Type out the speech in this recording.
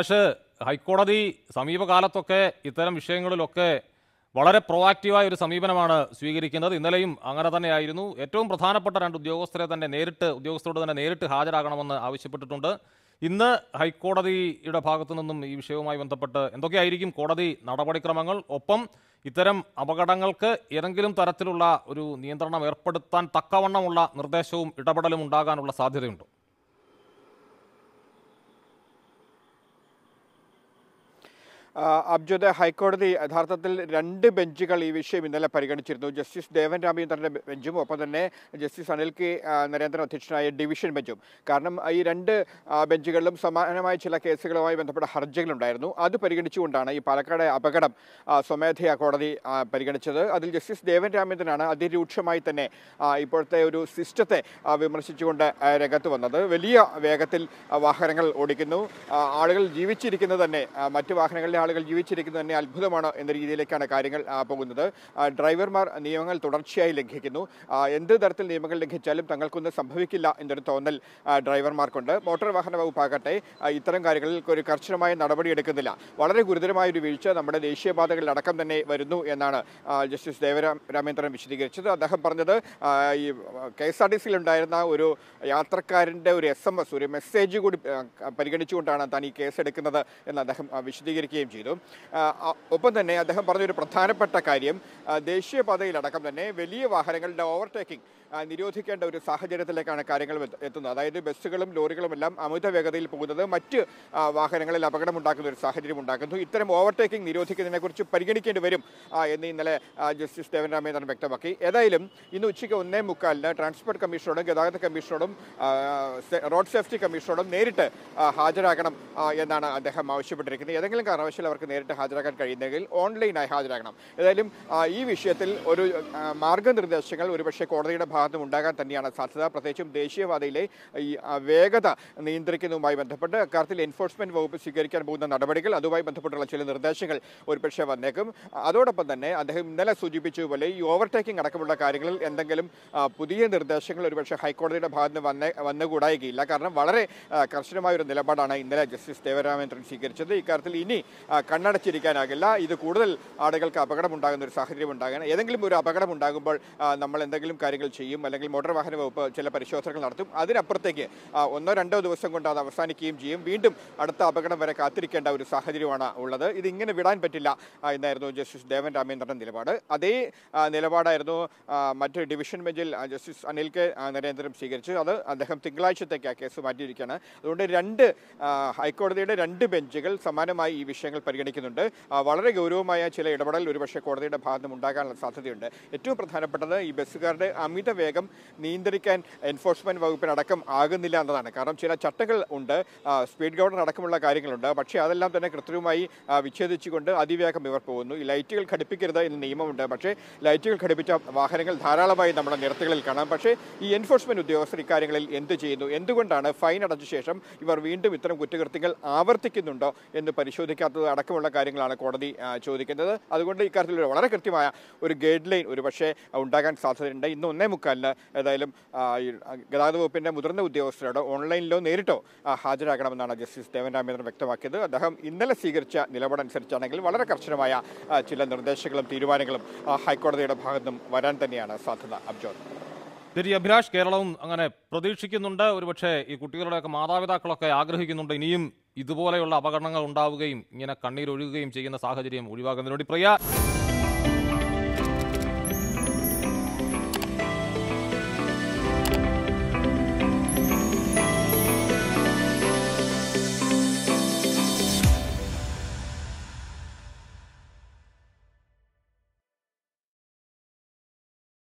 പക്ഷേ ഹൈക്കോടതി സമീപകാലത്തൊക്കെ ഇത്തരം വിഷയങ്ങളിലൊക്കെ വളരെ പ്രൊവാക്റ്റീവായ ഒരു സമീപനമാണ് സ്വീകരിക്കുന്നത് ഇന്നലെയും അങ്ങനെ തന്നെയായിരുന്നു ഏറ്റവും പ്രധാനപ്പെട്ട രണ്ട് ഉദ്യോഗസ്ഥരെ തന്നെ നേരിട്ട് ഉദ്യോഗസ്ഥരോട് തന്നെ നേരിട്ട് ഹാജരാകണമെന്ന് ആവശ്യപ്പെട്ടിട്ടുണ്ട് ഇന്ന് ഹൈക്കോടതിയുടെ ഭാഗത്തു നിന്നും ഈ വിഷയവുമായി ബന്ധപ്പെട്ട് എന്തൊക്കെയായിരിക്കും കോടതി നടപടിക്രമങ്ങൾ ഒപ്പം ഇത്തരം അപകടങ്ങൾക്ക് ഏതെങ്കിലും തരത്തിലുള്ള ഒരു നിയന്ത്രണം ഏർപ്പെടുത്താൻ തക്കവണ്ണമുള്ള നിർദ്ദേശവും ഇടപെടലും ഉണ്ടാകാനുള്ള സാധ്യതയുണ്ടോ അബ്ജുദ് ഹൈക്കോടതി യഥാർത്ഥത്തിൽ രണ്ട് ബെഞ്ചുകൾ ഈ വിഷയം ഇന്നലെ പരിഗണിച്ചിരുന്നു ജസ്റ്റിസ് ദേവൻ രാമചന്ദ്രൻ്റെ ബെഞ്ചും ഒപ്പം തന്നെ ജസ്റ്റിസ് അനിൽ കെ നരേന്ദ്രൻ അധ്യക്ഷനായ ഡിവിഷൻ ബെഞ്ചും കാരണം ഈ രണ്ട് ബെഞ്ചുകളിലും സമാനമായ ചില കേസുകളുമായി ബന്ധപ്പെട്ട ഹർജികളുണ്ടായിരുന്നു അത് പരിഗണിച്ചുകൊണ്ടാണ് ഈ പാലക്കാട് അപകടം സ്വമേധയാ കോടതി പരിഗണിച്ചത് അതിൽ ജസ്റ്റിസ് ദേവൻ രാമചന്ദ്രനാണ് അതിരൂക്ഷമായി തന്നെ ഇപ്പോഴത്തെ ഒരു സിസ്റ്റത്തെ വിമർശിച്ചുകൊണ്ട് രംഗത്ത് വന്നത് വലിയ വേഗത്തിൽ വാഹനങ്ങൾ ഓടിക്കുന്നു ആളുകൾ ജീവിച്ചിരിക്കുന്നത് തന്നെ മറ്റ് വാഹനങ്ങളിലെ ആളുകൾ ജീവിച്ചിരിക്കുന്നത് തന്നെ അത്ഭുതമാണ് എന്ന രീതിയിലേക്കാണ് കാര്യങ്ങൾ പോകുന്നത് ഡ്രൈവർമാർ നിയമങ്ങൾ തുടർച്ചയായി ലംഘിക്കുന്നു എന്ത് തരത്തിൽ നിയമങ്ങൾ ലംഘിച്ചാലും തങ്ങൾക്കൊന്നും സംഭവിക്കില്ല എന്നൊരു തോന്നൽ ഡ്രൈവർമാർക്കുണ്ട് മോട്ടോർ വാഹന വകുപ്പാകട്ടെ ഇത്തരം കാര്യങ്ങളിൽ ഒരു കർശനമായ നടപടിയെടുക്കുന്നില്ല വളരെ ഗുരുതരമായ ഒരു വീഴ്ച നമ്മുടെ ദേശീയപാതകളിലടക്കം തന്നെ വരുന്നു എന്നാണ് ജസ്റ്റിസ് ദേവരാം രാമേന്ദ്രൻ വിശദീകരിച്ചത് അദ്ദേഹം പറഞ്ഞത് ഈ കെ എസ് ആർ ടി ഉണ്ടായിരുന്ന ഒരു യാത്രക്കാരൻ്റെ ഒരു എസ് എം എസ് ഒരു മെസ്സേജ് കൂടി പരിഗണിച്ചുകൊണ്ടാണ് താൻ ഈ കേസ് എടുക്കുന്നത് എന്ന് അദ്ദേഹം വിശദീകരിക്കുകയും ഉദ്ഘാടനം ചെയ്തു ഒപ്പം തന്നെ അദ്ദേഹം പറഞ്ഞൊരു പ്രധാനപ്പെട്ട കാര്യം ദേശീയപാതയിലടക്കം തന്നെ വലിയ വാഹനങ്ങളുടെ ഓവർടേക്കിംഗ് നിരോധിക്കേണ്ട ഒരു സാഹചര്യത്തിലേക്കാണ് കാര്യങ്ങൾ എത്തുന്നത് അതായത് ബസ്സുകളും ലോറികളും എല്ലാം അമിത വേഗതയിൽ പോകുന്നത് മറ്റ് വാഹനങ്ങളിൽ അപകടമുണ്ടാക്കുന്ന ഒരു സാഹചര്യം ഉണ്ടാക്കുന്നു ഇത്തരം ഓവർടേക്കിംഗ് നിരോധിക്കുന്നതിനെക്കുറിച്ച് പരിഗണിക്കേണ്ടി വരും എന്ന് ഇന്നലെ ജസ്റ്റിസ് ദേവൻരാമേന്ദ്രൻ വ്യക്തമാക്കി ഏതായാലും ഇന്ന് ഉച്ചയ്ക്ക് ഒന്നേ മുക്കാലിന് ട്രാൻസ്പോർട്ട് കമ്മീഷനോടും ഗതാഗത കമ്മീഷനോടും റോഡ് സേഫ്റ്റി കമ്മീഷനോടും നേരിട്ട് ഹാജരാകണം എന്നാണ് അദ്ദേഹം ആവശ്യപ്പെട്ടിരിക്കുന്നത് ഏതെങ്കിലും കാരണവശാൽ ക്ലാസ്സിൽ അവർക്ക് നേരിട്ട് ഹാജരാക്കാൻ കഴിയുന്നെങ്കിൽ ഓൺലൈനായി ഹാജരാക്കണം ഏതായാലും ഈ വിഷയത്തിൽ ഒരു മാർഗനിർദ്ദേശങ്ങൾ ഒരുപക്ഷെ കോടതിയുടെ ഭാഗത്തും ഉണ്ടാകാൻ തന്നെയാണ് സാധ്യത പ്രത്യേകിച്ചും ദേശീയപാതയിലെ ഈ വേഗത നിയന്ത്രിക്കുന്നതുമായി ബന്ധപ്പെട്ട് അക്കാര്യത്തിൽ എൻഫോഴ്സ്മെന്റ് വകുപ്പ് സ്വീകരിക്കാൻ പോകുന്ന നടപടികൾ അതുമായി ബന്ധപ്പെട്ടുള്ള ചില നിർദ്ദേശങ്ങൾ ഒരുപക്ഷെ വന്നേക്കും അതോടൊപ്പം തന്നെ അദ്ദേഹം ഇന്നലെ സൂചിപ്പിച്ചതുപോലെ ഈ ഓവർടേക്കിംഗ് അടക്കമുള്ള കാര്യങ്ങളിൽ എന്തെങ്കിലും പുതിയ നിർദ്ദേശങ്ങൾ ഒരുപക്ഷെ ഹൈക്കോടതിയുടെ ഭാഗത്ത് വന്നേ വന്നുകൂടായിക്കില്ല കാരണം വളരെ കർശനമായ ഒരു നിലപാടാണ് ഇന്നലെ ജസ്റ്റിസ് ദേവരാമേന്ദ്രൻ സ്വീകരിച്ചത് ഇക്കാര്യത്തിൽ ഇനി കണ്ണടച്ചിരിക്കാനാകില്ല ഇത് കൂടുതൽ ആളുകൾക്ക് അപകടമുണ്ടാകുന്ന ഒരു സാഹചര്യം ഉണ്ടാകാൻ ഏതെങ്കിലും ഒരു അപകടം ഉണ്ടാകുമ്പോൾ നമ്മൾ എന്തെങ്കിലും കാര്യങ്ങൾ ചെയ്യും അല്ലെങ്കിൽ മോട്ടോർ വാഹന വകുപ്പ് ചില പരിശോധനകൾ നടത്തും അതിനപ്പുറത്തേക്ക് ഒന്നോ രണ്ടോ ദിവസം കൊണ്ട് അത് അവസാനിക്കുകയും ചെയ്യും വീണ്ടും അടുത്ത അപകടം വരെ കാത്തിരിക്കേണ്ട ഒരു സാഹചര്യമാണ് ഉള്ളത് ഇത് ഇങ്ങനെ വിടാൻ പറ്റില്ല എന്നായിരുന്നു ജസ്റ്റിസ് ദേവൻ രാമേന്ദ്രൻ്റെ നിലപാട് അതേ നിലപാടായിരുന്നു മറ്റ് ഡിവിഷൻ ബെഞ്ചിൽ ജസ്റ്റിസ് അനിൽ കെ നരേന്ദ്രം സ്വീകരിച്ചു അത് അദ്ദേഹം തിങ്കളാഴ്ചത്തേക്ക് ആ കേസ് മാറ്റിയിരിക്കുകയാണ് അതുകൊണ്ട് രണ്ട് ഹൈക്കോടതിയുടെ രണ്ട് ബെഞ്ചുകൾ സമാനമായി ഈ വിഷയങ്ങൾ പരിഗണിക്കുന്നുണ്ട് വളരെ ഗൗരവമായ ചില ഇടപെടൽ ഒരുപക്ഷെ കോടതിയുടെ ഭാഗത്ത് ഉണ്ടാകാനുള്ള സാധ്യതയുണ്ട് ഏറ്റവും പ്രധാനപ്പെട്ടത് ഈ ബസ്സുകാരുടെ അമിത വേഗം നിയന്ത്രിക്കാൻ എൻഫോഴ്സ്മെന്റ് വകുപ്പിനടക്കം ആകുന്നില്ല എന്നതാണ് കാരണം ചില ചട്ടങ്ങൾ ഉണ്ട് സ്പീഡ് ഗവർണർ അടക്കമുള്ള കാര്യങ്ങളുണ്ട് പക്ഷേ അതെല്ലാം തന്നെ കൃത്യമായി വിച്ഛേദിച്ചുകൊണ്ട് അതിവേഗം ഇവർ പോകുന്നു ഈ ലൈറ്റുകൾ ഘടിപ്പിക്കരുത് എന്ന് നിയമമുണ്ട് പക്ഷേ ലൈറ്റുകൾ ഘടിപ്പിച്ച വാഹനങ്ങൾ ധാരാളമായി നമ്മുടെ നിരത്തുകളിൽ കാണാം പക്ഷേ ഈ എൻഫോഴ്സ്മെന്റ് ഉദ്യോഗസ്ഥർ ഇക്കാര്യങ്ങളിൽ എന്ത് ചെയ്യുന്നു എന്തുകൊണ്ടാണ് ഫൈൻ അടച്ച ശേഷം ഇവർ വീണ്ടും ഇത്തരം കുറ്റകൃത്യങ്ങൾ ആവർത്തിക്കുന്നുണ്ടോ എന്ന് പരിശോധിക്കാത്തത് അടക്കമുള്ള കാര്യങ്ങളാണ് കോടതി ചോദിക്കുന്നത് അതുകൊണ്ട് ഇക്കാര്യത്തിൽ വളരെ കൃത്യമായ ഒരു ഗൈഡ് ലൈൻ ഒരു പക്ഷേ ഉണ്ടാകാൻ സാധ്യതയുണ്ട് ഇന്ന് ഒന്നേ മുക്കാലിന് ഏതായാലും ഗതാഗത വകുപ്പിൻ്റെ മുതിർന്ന ഉദ്യോഗസ്ഥരോട് ഓൺലൈനിലോ നേരിട്ടോ ഹാജരാകണമെന്നാണ് ജസ്റ്റിസ് ദേവൻ രാമേന്ദ്രൻ വ്യക്തമാക്കിയത് അദ്ദേഹം ഇന്നലെ സ്വീകരിച്ച നിലപാടനുസരിച്ചാണെങ്കിൽ വളരെ കർശനമായ ചില നിർദ്ദേശങ്ങളും തീരുമാനങ്ങളും ഹൈക്കോടതിയുടെ ഭാഗത്തും വരാൻ തന്നെയാണ് സാധ്യത അബ്ജോർ ശരി അഭിലാഷ് കേരളവും അങ്ങനെ പ്രതീക്ഷിക്കുന്നുണ്ട് ഒരുപക്ഷെ ഈ കുട്ടികളുടെയൊക്കെ മാതാപിതാക്കളൊക്കെ ആഗ്രഹിക്കുന്നുണ്ട് ഇനിയും ഇതുപോലെയുള്ള അപകടങ്ങൾ ഉണ്ടാവുകയും ഇങ്ങനെ കണ്ണീരൊഴുകുകയും ചെയ്യുന്ന സാഹചര്യം ഒഴിവാക്കുന്നതിനോട് പ്രിയ